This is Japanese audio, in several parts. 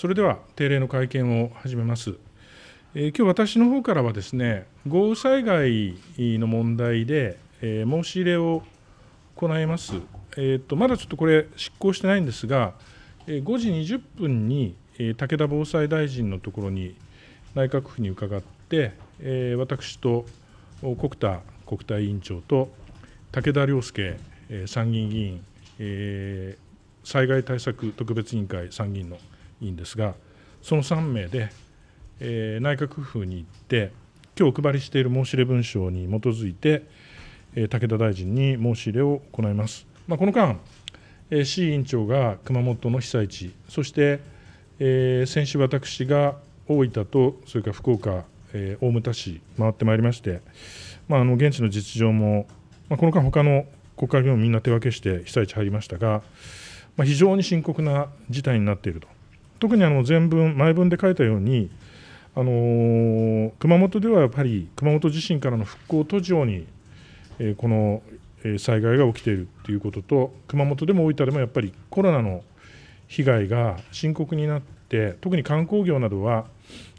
それでは定例の会見を始めます。えー、今日私の方からはですね豪雨災害の問題で、えー、申し入れを行います、えーと、まだちょっとこれ執行してないんですが、えー、5時20分に、え武田防災大臣のところに内閣府に伺って、え私と国田国対委員長と武田良介、え参議院議員、え災害対策特別委員会参議院のいいんですがその3名で、えー、内閣府に行って今日お配りしている申し入れ文書に基づいて、えー、武田大臣に申し入れを行います。まあ、この間、えー、市委員長が熊本の被災地そして、えー、先週私が大分とそれから福岡、えー、大牟田市回ってまいりまして、まあ、あの現地の実情も、まあ、この間他の国会議員もみんな手分けして被災地入りましたが、まあ、非常に深刻な事態になっていると。特にあの前文、前文で書いたように、あのー、熊本ではやっぱり熊本地震からの復興途上に、えー、この災害が起きているということと熊本でも大分でもやっぱりコロナの被害が深刻になって特に観光業などは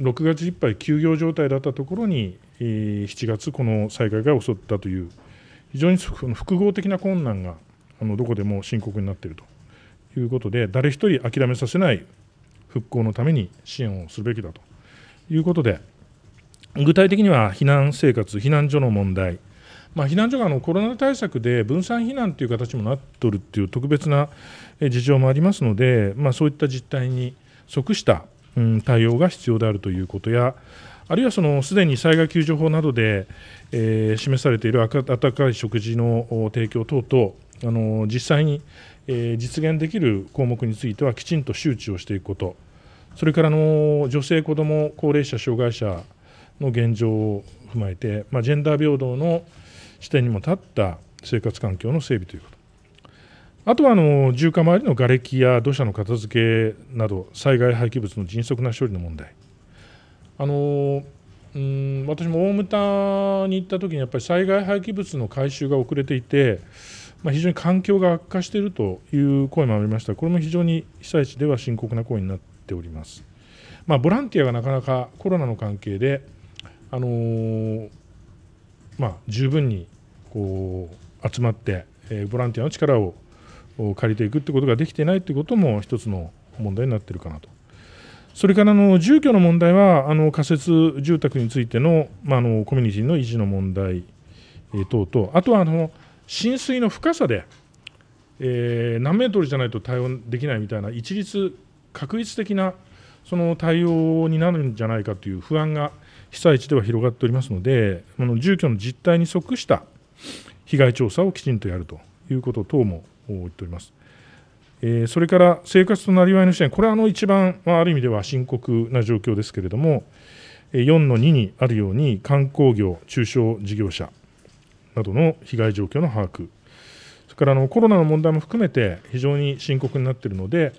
6月いっぱい休業状態だったところに、えー、7月この災害が襲ったという非常に複合的な困難があのどこでも深刻になっているということで誰一人諦めさせない復興のために支援をするべきだということで、具体的には避難生活、避難所の問題、まあ、避難所があのコロナ対策で分散避難という形もなっとるという特別な事情もありますので、まあ、そういった実態に即した、うん、対応が必要であるということや、あるいはそのすでに災害救助法などで、えー、示されている温かい食事の提供等々、あの実際にえ実現できる項目についてはきちんと周知をしていくことそれからの女性子ども高齢者障害者の現状を踏まえて、まあ、ジェンダー平等の視点にも立った生活環境の整備ということあとはあの住家周りのれきや土砂の片付けなど災害廃棄物の迅速な処理の問題あのうん私も大牟田に行った時にやっぱり災害廃棄物の回収が遅れていてまあ、非常に環境が悪化しているという声もありました、これも非常に被災地では深刻な声になっております。まあ、ボランティアがなかなかコロナの関係で、あのー、まあ、十分にこう集まって、えー、ボランティアの力を借りていくということができていないということも一つの問題になっているかなと。それからあの住居の問題はあの仮設住宅についての,、まあ、あのコミュニティの維持の問題等とあとはあの浸水の深さで、えー、何メートルじゃないと対応できないみたいな一律、確率的なその対応になるんじゃないかという不安が被災地では広がっておりますので、この住居の実態に即した被害調査をきちんとやるということ等も言っております。えそれから生活となりわいの支援、これはあの一番、あ、ある意味では深刻な状況ですけれども、4の2にあるように、観光業、中小事業者、などの被害状況の把握、それからあのコロナの問題も含めて非常に深刻になっているので、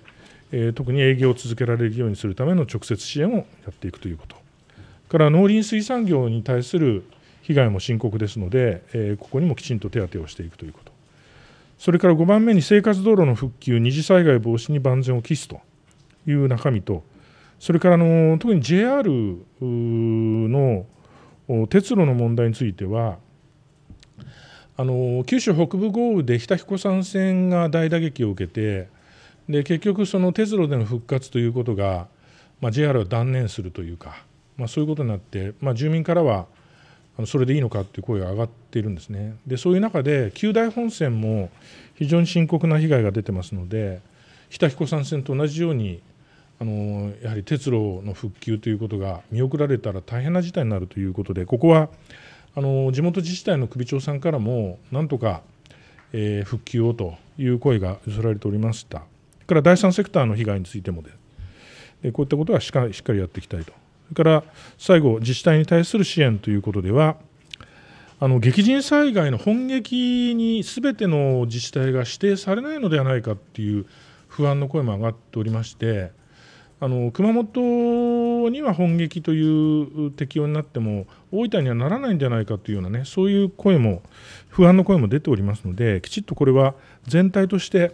え特に営業を続けられるようにするための直接支援をやっていくということ、から農林水産業に対する被害も深刻ですので、えここにもきちんと手当てをしていくということ、それから5番目に生活道路の復旧、二次災害防止に万全を期すという中身と、それからあの特に JR の鉄路の問題については、あの九州北部豪雨で日田彦山線が大打撃を受けてで結局その鉄路での復活ということが、まあ、JR を断念するというか、まあ、そういうことになって、まあ、住民からはそれでいいのかという声が上がっているんですねでそういう中で九大本線も非常に深刻な被害が出てますので日田彦山線と同じようにあのやはり鉄路の復旧ということが見送られたら大変な事態になるということでここはあの地元自治体の首長さんからも、なんとか、えー、復旧をという声が寄せられておりました、それから第三セクターの被害についてもで、でこういったことはしっかりやっていきたいと、それから最後、自治体に対する支援ということでは、あの激甚災害の本撃にすべての自治体が指定されないのではないかという不安の声も上がっておりまして、あの熊本には本撃という適用になっても大分にはならないんじゃないかというような、ね、そういう声も不安の声も出ておりますのできちっとこれは全体として、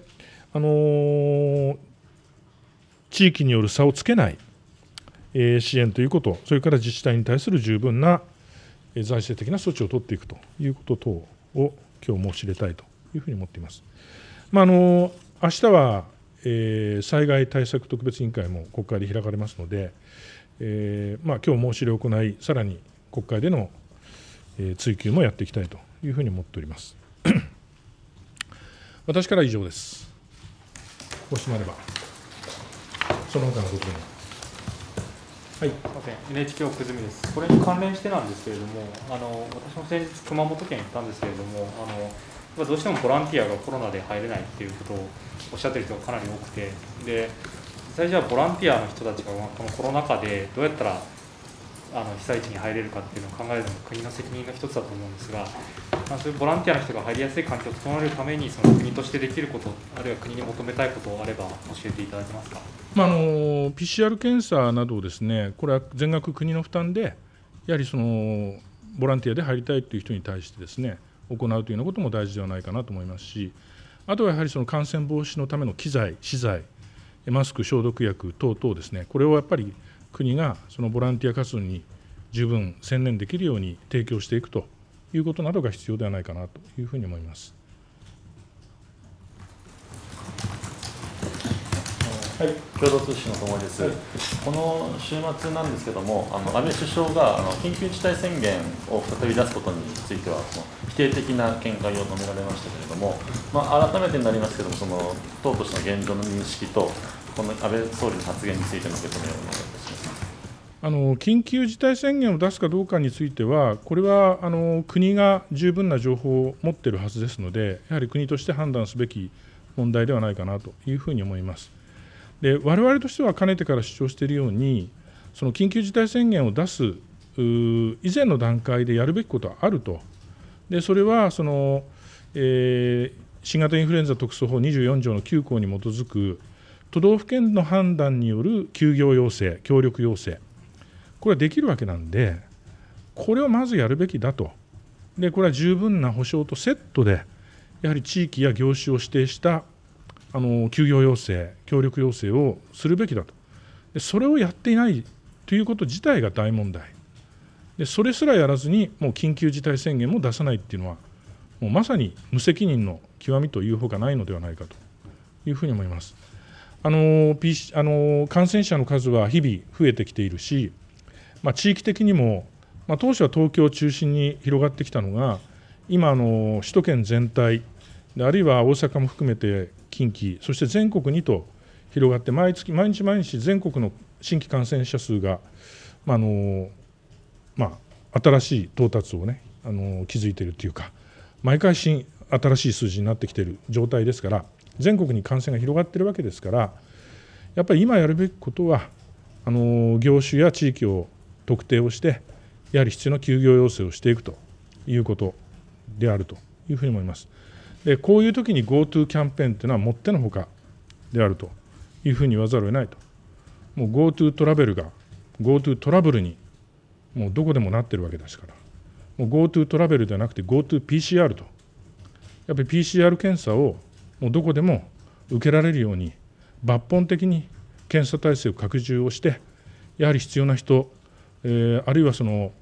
あの地域による差をつけない、え支援ということそれから自治体に対する十分な財政的な措置を取っていくということ等を今日申し入れたいというふうに思っています。まあ、あの明日はえー、災害対策特別委員会も国会で開かれますので、えーまあ今日申し入れを行い、さらに国会での、えー、追及もやっていきたいというふうに思っております。私から以上です。ご質問あれば、その他のご分はい、すみません NHK 奥泉です、これに関連してなんですけれども、あの私も先日、熊本県行ったんですけれども、あのどうしてもボランティアがコロナで入れないっていうことをおっしゃってる人がかなり多くてで最初はボランティアの人たちがこのコロナ禍でどうやったらあの被災地に入れるかっていうのを考えるのも国の責任の一つだと思うんですが、まあ、そういうボランティアの人が入りやすい環境を整えるためにその国としてできることあるいは国に求めたいことあれば教えていただけますか、まあ、あの PCR 検査などですねこれは全額国の負担でやはりそのボランティアで入りたいという人に対してですね行うというようなことも大事ではないかなと思いますし、あとはやはりその感染防止のための機材、資材、マスク、消毒薬等々ですね、これをやっぱり国がそのボランティア活動に十分専念できるように提供していくということなどが必要ではないかなというふうに思います。はい、共同通信のともです、はい、この週末なんですけども、あの安倍首相があの緊急事態宣言を再び出すことについては、その否定的な見解を述べられましたけれども、まあ、改めてになりますけども、その党としての現状の認識と、この安倍総理の発言についての受け止めをお願いいたしますあの緊急事態宣言を出すかどうかについては、これはあの国が十分な情報を持っているはずですので、やはり国として判断すべき問題ではないかなというふうに思います。で我々としてはかねてから主張しているようにその緊急事態宣言を出す以前の段階でやるべきことはあるとでそれはその、えー、新型インフルエンザ特措法24条の9項に基づく都道府県の判断による休業要請協力要請これはできるわけなんでこれをまずやるべきだとでこれは十分な保障とセットでやはり地域や業種を指定したあの休業要請、協力要請をするべきだと、でそれをやっていないということ自体が大問題で、それすらやらずに、もう緊急事態宣言も出さないっていうのは、もうまさに無責任の極みというほかないのではないかというふうに思います。あの、PC、あの感染者の数は日々増えてきているし、まあ、地域的にも、まあ、当初は東京を中心に広がってきたのが、今の、首都圏全体で、あるいは大阪も含めて近畿そして全国にと広がって毎月毎日毎日全国の新規感染者数が、まあのまあ、新しい到達をねあの築いているというか毎回新新しい数字になってきている状態ですから全国に感染が広がっているわけですからやっぱり今やるべきことはあの業種や地域を特定をしてやはり必要な休業要請をしていくということであるというふうに思います。こういう時に GoTo キャンペーンというのはもってのほかであるというふうに言わざるを得ないと、もう GoTo トラベルが GoTo トラブルにもうどこでもなってるわけですから、GoTo トラベルではなくて GoToPCR と、やっぱり PCR 検査をもうどこでも受けられるように、抜本的に検査体制を拡充をして、やはり必要な人、えー、あるいはその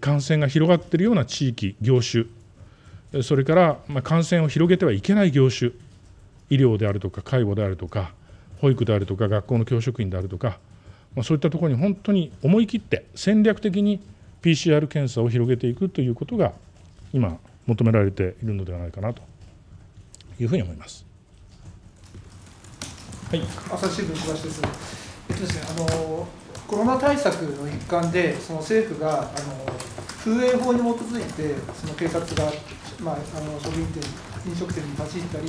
感染が広がっているような地域、業種それから感染を広げてはいけない業種、医療であるとか、介護であるとか、保育であるとか、学校の教職員であるとか、まあ、そういったところに本当に思い切って、戦略的に PCR 検査を広げていくということが、今、求められているのではないかなというふうに思います。はい、朝日新聞小林です。えっとですね、あのコロナ対策の一環でその政府があの風営法に基づいてその警察がまあ、あの職員店飲食店に立ち入った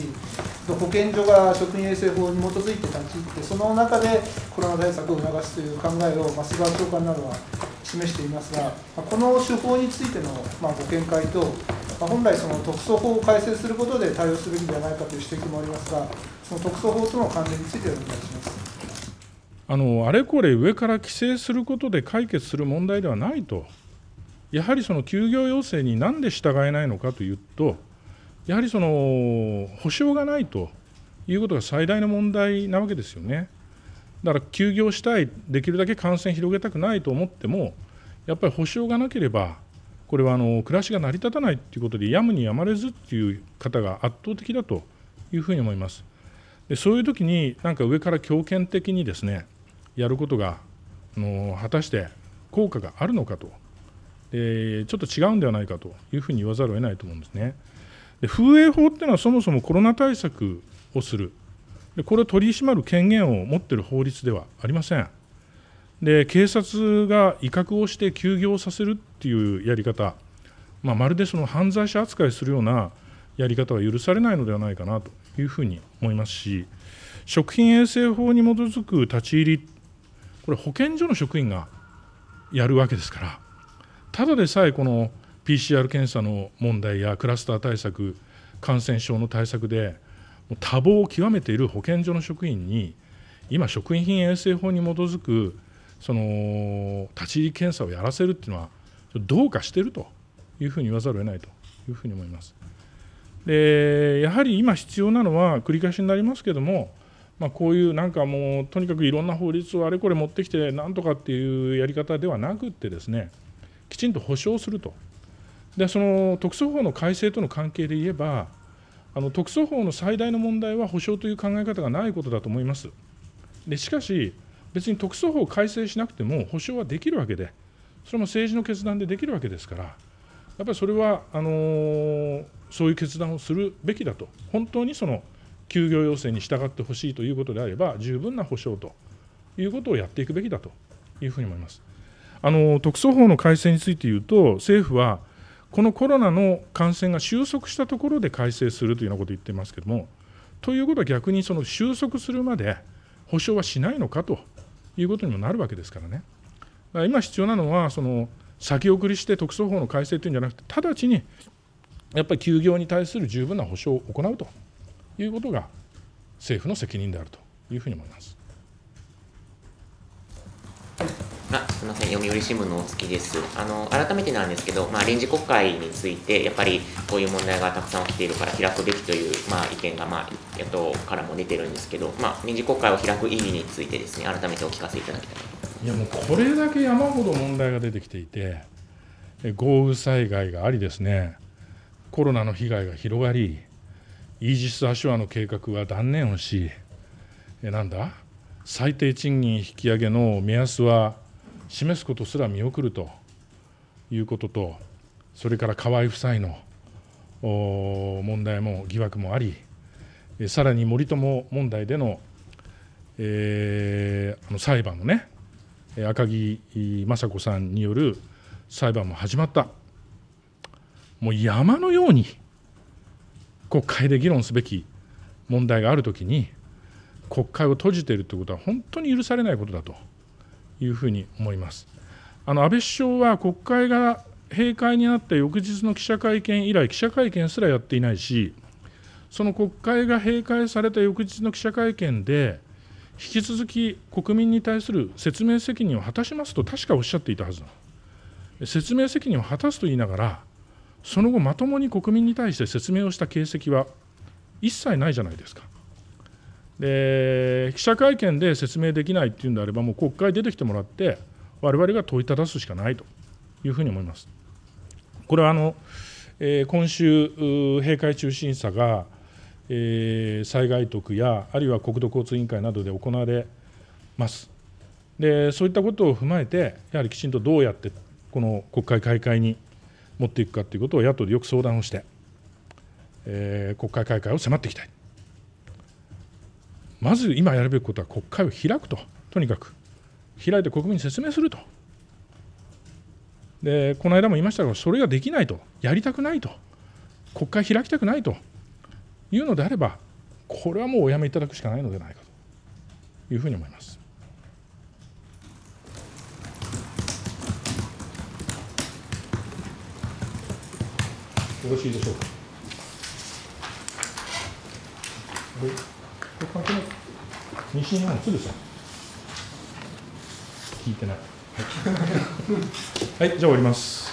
り保健所が食品衛生法に基づいて立ち入ってその中でコロナ対策を促すという考えをあ、菅長官などは示していますが、まこの手法についての、まご見解と、ま本来その特措法を改正することで対応すべきではないかという指摘もありますがその特措法との関連についてお願いします。あのあれこれ上から規制することで解決する問題ではないとやはりその休業要請になんで従えないのかというと、やはりその保証がないということが最大の問題なわけですよね。だから休業したい、できるだけ感染広げたくないと思っても、やっぱり保証がなければ、これはあの暮らしが成り立たないということで、やむにやまれずっていう方が圧倒的だというふうに思います。でそういう時に、なんか上から強権的にですね、やることが、あの果たして効果があるのかとでちょっと違うんではないかというふうに言わざるを得ないと思うんですね。で風営法っていうのはそもそもコロナ対策をするでこれを取り締まる権限を持っている法律ではありません。で警察が威嚇をして休業させるっていうやり方、まあ、まるでその犯罪者扱いするようなやり方は許されないのではないかなというふうに思いますし食品衛生法に基づく立ち入りこれ保健所の職員がやるわけですからただでさえこの PCR 検査の問題やクラスター対策感染症の対策で多忙を極めている保健所の職員に今、食品衛生法に基づくその立ち入り検査をやらせるっていうのはどうかしてるというふうに言わざるを得ないというふうに思います。でやはり今必要なのは繰り返しになりますけども、まあ、こういうなんかもうとにかくいろんな法律をあれこれ持ってきてなんとかっていうやり方ではなくってですねきちんと保証するとでその特措法の改正との関係で言えばあの特措法の最大の問題は保証という考え方がないことだと思いますでしかし別に特措法を改正しなくても保証はできるわけでそれも政治の決断でできるわけですからやっぱりそれはあのー、そういう決断をするべきだと本当にその休業要請に従ってほしいということであれば十分な補償ということをやっていくべきだというふうに思います。あの特措法の改正について言うと、政府はこのコロナの感染が収束したところで改正するというようなことを言ってますけれども、ということは逆にその収束するまで保証はしないのかということにもなるわけですからね。ら今必要なのは先送りして特措法の改正というんじゃなくて直ちにやっぱり休業に対する十分な補償を行うということが政府の責任であるというふうに思います。すみません、読売新聞の大月です。あの改めてなんですけど、まあ、臨時国会について、やっぱりこういう問題がたくさん起きているから開くべきという、まあ、意見が、まあ、野党からも出てるんですけど、まあ、臨時国会を開く意義についてですね、改めてお聞かせいただきたいいやもうこれだけ山ほど問題が出てきていて、豪雨災害がありですね、コロナの被害が広がり、イージス・アショアの計画は断念をし、えなんだ、最低賃金引き上げの目安は示すことすら見送るということと、それから河井夫妻の問題も疑惑もあり、さらに森友問題での,、えー、あの裁判のね、赤木雅子さんによる裁判も始まった、もう山のように国会で議論すべき問題があるときに、国会を閉じているということは、本当に許されないことだと。いうふうに思います。あの安倍首相は国会が閉会になった翌日の記者会見以来、記者会見すらやっていないし、その国会が閉会された翌日の記者会見で、引き続き国民に対する説明責任を果たしますと、確かおっしゃっていたはず説明責任を果たすと言いながら、その後、まともに国民に対して説明をした形跡は一切ないじゃないですか。で記者会見で説明できないっていうんであれば、もう国会出てきてもらって、われわれが問いただすしかないというふうに思います。これはあの、えー、今週、閉会中審査が、えー、災害特や、あるいは国土交通委員会などで行われます。でそういったことを踏まえて、やはりきちんとどうやってこの国会開会に持っていくかということを野党でよく相談をして、えー、国会開会を迫っていきたい。まず今やるべきことは国会を開くと、とにかく、開いて国民に説明すると、でこの間も言いましたが、それができないと、やりたくないと、国会開きたくないというのであれば、これはもうおやめいただくしかないのではないかというふうに思います。よろしいでしょうか。西日本鶴さん聞いてないはいじゃあ終わります